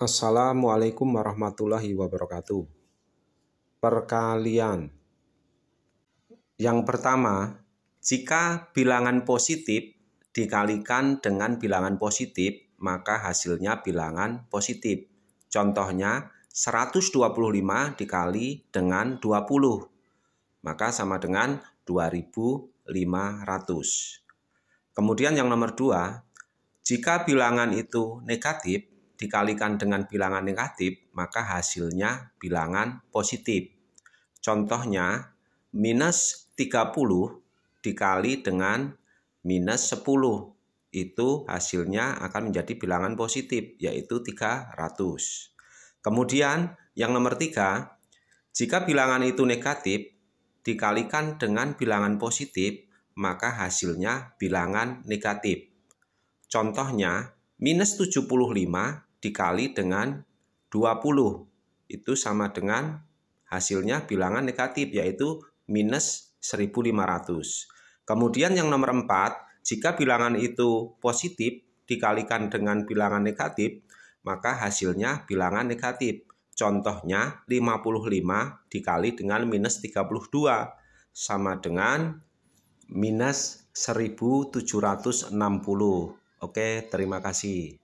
Assalamualaikum warahmatullahi wabarakatuh. Perkalian. Yang pertama, jika bilangan positif dikalikan dengan bilangan positif, maka hasilnya bilangan positif. Contohnya 125 dikali dengan 20, maka sama dengan 2500. Kemudian yang nomor dua, jika bilangan itu negatif, dikalikan dengan bilangan negatif, maka hasilnya bilangan positif. Contohnya, minus 30 dikali dengan minus 10. Itu hasilnya akan menjadi bilangan positif, yaitu 300. Kemudian, yang nomor tiga, jika bilangan itu negatif, dikalikan dengan bilangan positif, maka hasilnya bilangan negatif. Contohnya, minus 75 dikali dengan 20. Itu sama dengan hasilnya bilangan negatif yaitu minus 1500. Kemudian yang nomor 4, jika bilangan itu positif dikalikan dengan bilangan negatif, maka hasilnya bilangan negatif. Contohnya 55 dikali dengan minus 32 sama dengan minus 1760. Oke, terima kasih.